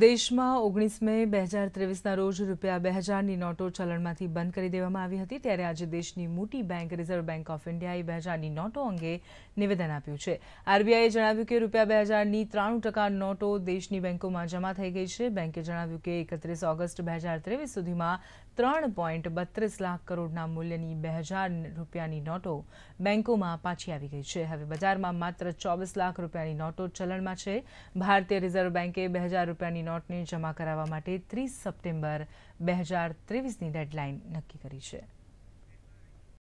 દેશમાં ઓગણીસ મે બે હજાર ત્રેવીસના રોજ રૂપિયા બે હજારની નોટો ચલણમાંથી બંધ કરી દેવામાં આવી હતી ત્યારે આજે દેશની મોટી બેંક રિઝર્વ બેંક ઓફ ઇન્ડિયાએ બે હજારની નોટો અંગે નિવેદન આપ્યું છે આરબીઆઈએ જણાવ્યું કે રૂપિયા બે હજારની ત્રાણું ટકા નોટો દેશની બેંકોમાં જમા થઈ ગઈ છે બેંકે જણાવ્યું કે એકત્રીસ ઓગસ્ટ બે હજાર ત્રેવીસ સુધીમાં ત્રણ પોઈન્ટ બત્રીસ લાખ કરોડના મૂલ્યની બે હજાર રૂપિયાની નોટો બેન્કોમાં પાછી આવી ગઈ છે હવે બજારમાં માત્ર ચોવીસ લાખ રૂપિયાની નોટો ચલણમાં છે ભારતીય રિઝર્વ બેન્કે બે હજાર રૂપિયાની નોટને જમા કરાવવા માટે ત્રીસ સપ્ટેમ્બર બે હજાર ત્રેવીસની ડેડલાઇન નક્કી કરી છે